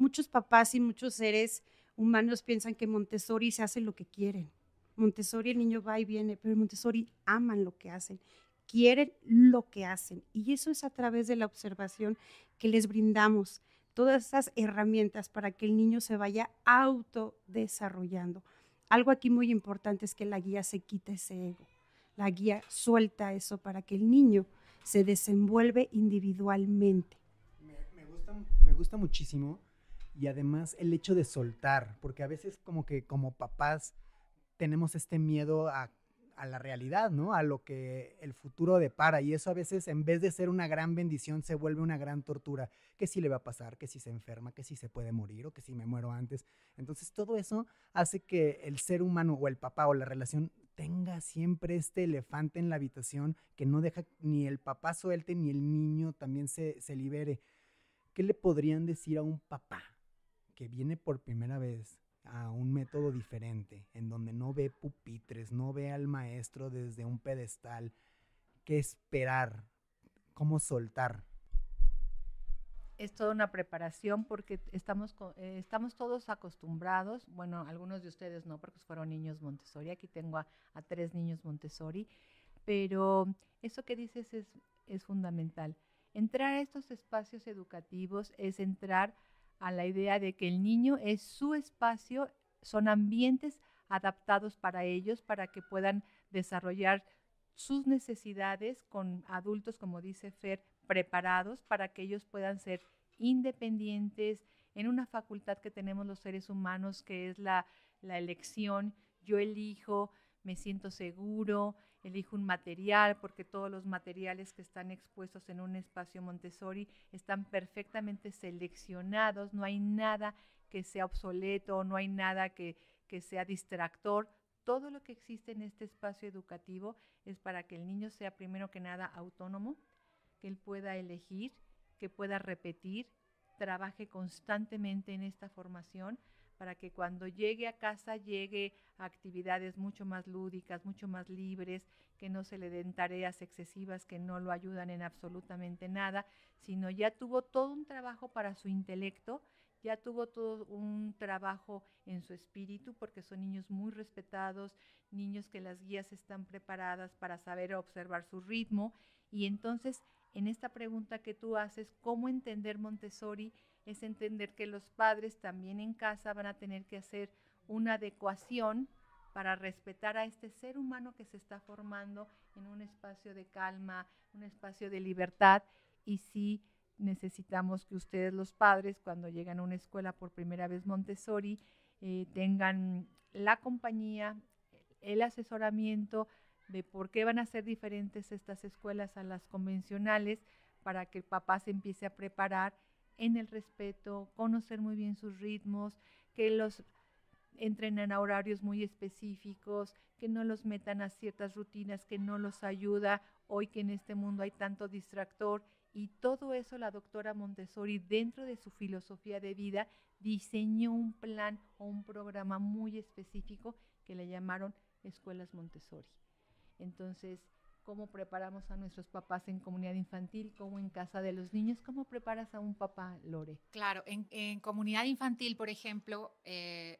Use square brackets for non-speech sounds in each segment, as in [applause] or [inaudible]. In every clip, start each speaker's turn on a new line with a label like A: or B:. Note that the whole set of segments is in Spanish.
A: muchos papás y muchos seres humanos piensan que Montessori se hace lo que quieren. Montessori el niño va y viene, pero Montessori aman lo que hacen, quieren lo que hacen. Y eso es a través de la observación que les brindamos todas esas herramientas para que el niño se vaya autodesarrollando. Algo aquí muy importante es que la guía se quita ese ego. La guía suelta eso para que el niño se desenvuelve individualmente.
B: me gusta muchísimo y además el hecho de soltar, porque a veces como que como papás tenemos este miedo a, la realidad, ¿no? A lo que el futuro depara y eso a veces en vez de ser una gran bendición se vuelve una gran tortura, que si le va a pasar, que si se enferma, que si se puede morir o que si me muero antes. Entonces todo eso hace que el ser humano o el papá o la relación tenga siempre este elefante en la habitación que no deja ni el papá suelte ni el niño también se, se libere. ¿Qué le podrían decir a un papá que viene por primera vez a un método diferente, en donde no ve pupitres, no ve al maestro desde un pedestal, qué esperar, cómo soltar.
C: Es toda una preparación porque estamos, eh, estamos todos acostumbrados, bueno, algunos de ustedes no, porque fueron niños Montessori, aquí tengo a, tres niños Montessori, pero eso que dices es, es fundamental. Entrar a estos espacios educativos es entrar a la idea de que el niño es su espacio, son ambientes adaptados para ellos, para que puedan desarrollar sus necesidades con adultos, como dice Fer, preparados para que ellos puedan ser independientes en una facultad que tenemos los seres humanos, que es la, la elección, yo elijo, me siento seguro, elijo un material, porque todos los materiales que están expuestos en un espacio Montessori están perfectamente seleccionados, no hay nada que sea obsoleto, no hay nada que, que sea distractor. Todo lo que existe en este espacio educativo es para que el niño sea primero que nada autónomo, que él pueda elegir, que pueda repetir, trabaje constantemente en esta formación para que cuando llegue a casa llegue a actividades mucho más lúdicas, mucho más libres, que no se le den tareas excesivas que no lo ayudan en absolutamente nada, sino ya tuvo todo un trabajo para su intelecto, ya tuvo todo un trabajo en su espíritu, porque son niños muy respetados, niños que las guías están preparadas para saber observar su ritmo, y entonces en esta pregunta que tú haces, cómo entender Montessori, es entender que los padres también en casa van a tener que hacer una adecuación para respetar a este ser humano que se está formando en un espacio de calma, un espacio de libertad. Y sí necesitamos que ustedes los padres, cuando llegan a una escuela por primera vez Montessori, eh, tengan la compañía, el asesoramiento, de por qué van a ser diferentes estas escuelas a las convencionales para que el papá se empiece a preparar en el respeto, conocer muy bien sus ritmos, que los entrenen a horarios muy específicos, que no los metan a ciertas rutinas, que no los ayuda hoy que en este mundo hay tanto distractor. Y todo eso la doctora Montessori, dentro de su filosofía de vida, diseñó un plan o un programa muy específico que le llamaron Escuelas Montessori. Entonces, ¿cómo preparamos a nuestros papás en comunidad infantil? ¿Cómo en casa de los niños? ¿Cómo preparas a un papá,
D: Lore? Claro, en, comunidad infantil, por ejemplo, eh,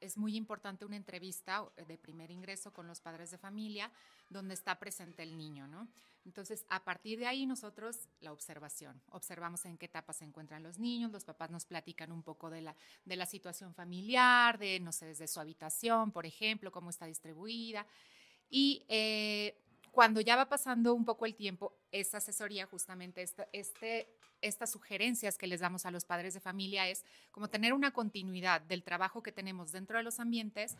D: es muy importante una entrevista eh, de primer ingreso con los padres de familia donde está presente el niño, ¿no? Entonces, a partir de ahí nosotros la observación, observamos en qué etapa se encuentran los niños, los papás nos platican un poco de la, de la situación familiar, de, no sé, desde su habitación, por ejemplo, cómo está distribuida. Y eh, cuando ya va pasando un poco el tiempo, esa asesoría, justamente esta, este, estas sugerencias que les damos a los padres de familia es como tener una continuidad del trabajo que tenemos dentro de los ambientes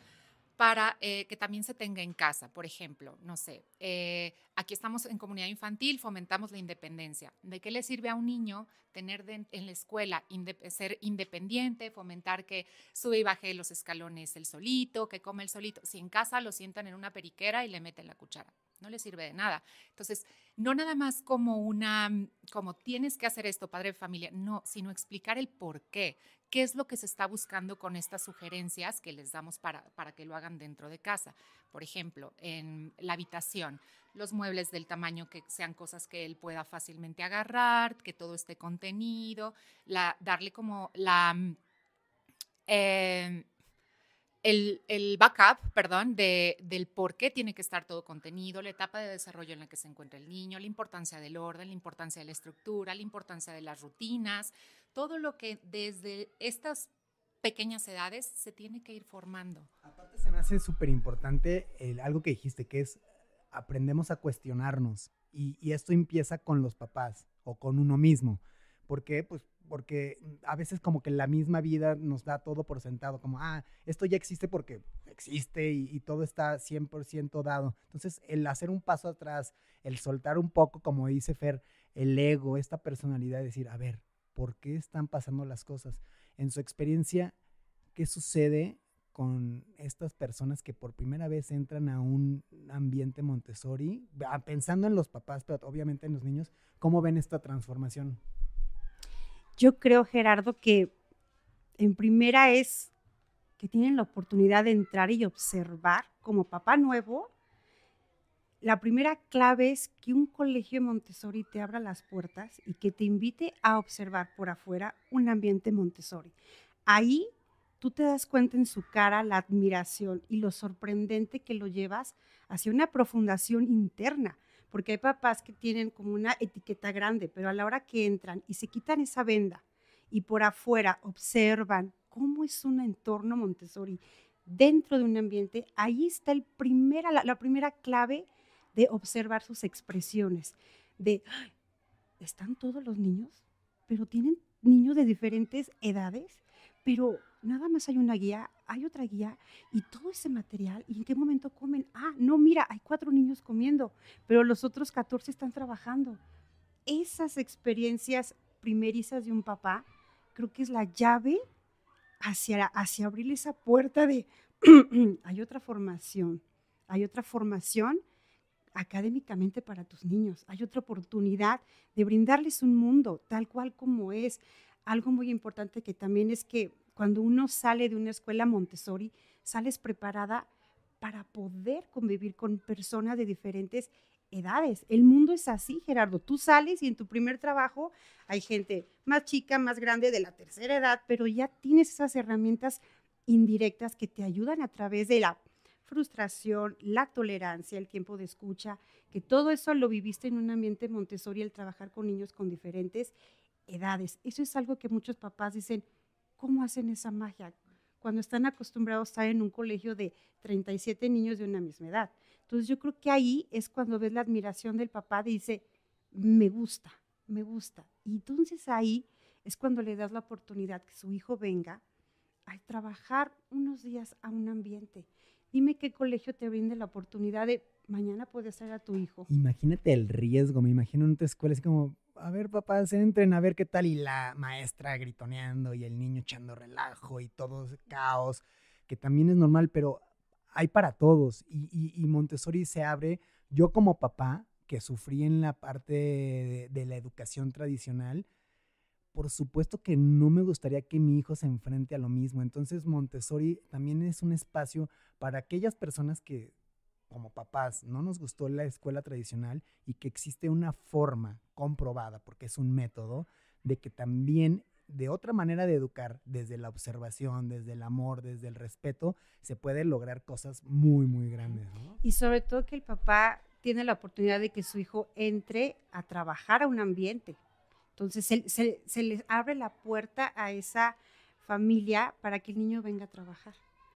D: para eh, que también se tenga en casa. Por ejemplo, no sé, eh, aquí estamos en comunidad infantil, fomentamos la independencia. ¿De qué le sirve a un niño tener en la escuela ser independiente, fomentar que sube y baje los escalones el solito, que come el solito? Si en casa lo sientan en una periquera y le meten la cuchara, no le sirve de nada. Entonces, no nada más como una, mm, como tienes que hacer esto, padre de familia, no, sino explicar el por qué, qué es lo que se está buscando con estas sugerencias que les damos para, que lo hagan dentro de casa. Por ejemplo, en la habitación, los muebles del tamaño que sean cosas que él pueda fácilmente agarrar, que todo esté contenido, la, darle como la... Mm, eh, el, backup, perdón, del por qué tiene que estar todo contenido, la etapa de desarrollo en la que se encuentra el niño, la importancia del orden, la importancia de la estructura, la importancia de las rutinas, todo lo que desde estas pequeñas edades se tiene que ir formando. Aparte se me hace
B: súper importante algo que dijiste, que es aprendemos a cuestionarnos y, y esto empieza con los papás o con uno mismo, porque pues porque mm, a veces como que la misma vida nos da todo por sentado, como, ah, esto ya existe porque existe y, y todo está 100% dado. Entonces, el hacer un paso atrás, el soltar un poco, como dice Fer, el ego, esta personalidad, decir, a ver, ¿por qué están pasando las cosas? En su experiencia, ¿qué sucede con estas personas que por primera vez entran a un ambiente Montessori, ah, pensando en los papás, pero obviamente en los niños, ¿cómo ven esta transformación?
A: Yo creo, Gerardo, que en primera es que tienen la oportunidad de entrar y observar como papá nuevo. La primera clave es que un colegio Montessori te abra las puertas y que te invite a observar por afuera un ambiente Montessori. Ahí tú te das cuenta en su cara la admiración y lo sorprendente que lo llevas hacia una profundación interna porque hay papás que tienen como una etiqueta grande, pero a la hora que entran y se quitan esa venda y por afuera observan cómo es un entorno Montessori dentro de un ambiente, ahí está el primera, la, primera clave de observar sus expresiones, de, ¿están todos los niños? Pero tienen niños de diferentes edades pero nada más hay una guía, hay otra guía y todo ese material y en qué momento comen. Ah, no, mira, hay cuatro niños comiendo, pero los otros 14 están trabajando. Esas experiencias primerizas de un papá creo que es la llave hacia, hacia abrir esa puerta de, [clears throat] hay otra formación, hay otra formación académicamente para tus niños, hay otra oportunidad de brindarles un mundo tal cual como es algo muy importante que también es que cuando uno sale de una escuela Montessori, sales preparada para poder convivir con personas de diferentes edades. El mundo es así, Gerardo. Tú sales y en tu primer trabajo hay gente más chica, más grande, de la tercera edad, pero ya tienes esas herramientas indirectas que te ayudan a través de la frustración, la tolerancia, el tiempo de escucha, que todo eso lo viviste en un ambiente Montessori al trabajar con niños con diferentes edades. Eso es algo que muchos papás dicen, ¿cómo hacen esa magia? Cuando están acostumbrados a estar en un colegio de 37 niños de una misma edad. Entonces yo creo que ahí es cuando ves la admiración del papá, dice, me gusta, me gusta. Y entonces ahí es cuando le das la oportunidad que su hijo venga a trabajar unos días a un ambiente. Dime qué colegio te brinde la oportunidad de mañana puedes ser a tu hijo.
B: Imagínate el riesgo, me imagino en tu escuela es como a ver se entren a ver qué tal y la maestra gritoneando y el niño echando relajo y todo caos, que también es normal, pero hay para todos y, Montessori se abre. Yo como papá, que sufrí en la parte de, la educación tradicional, por supuesto que no me gustaría que mi hijo se enfrente a lo mismo. Entonces Montessori también es un espacio para aquellas personas que como papás no nos gustó la escuela tradicional y que existe una forma comprobada, porque es un método, de que también de otra manera de educar, desde la observación, desde el amor, desde el respeto, se pueden lograr cosas muy, muy grandes.
A: Y sobre todo que el papá tiene la oportunidad de que su hijo entre a trabajar a un ambiente. Entonces se, se, se abre la puerta a esa familia para que el niño venga a trabajar.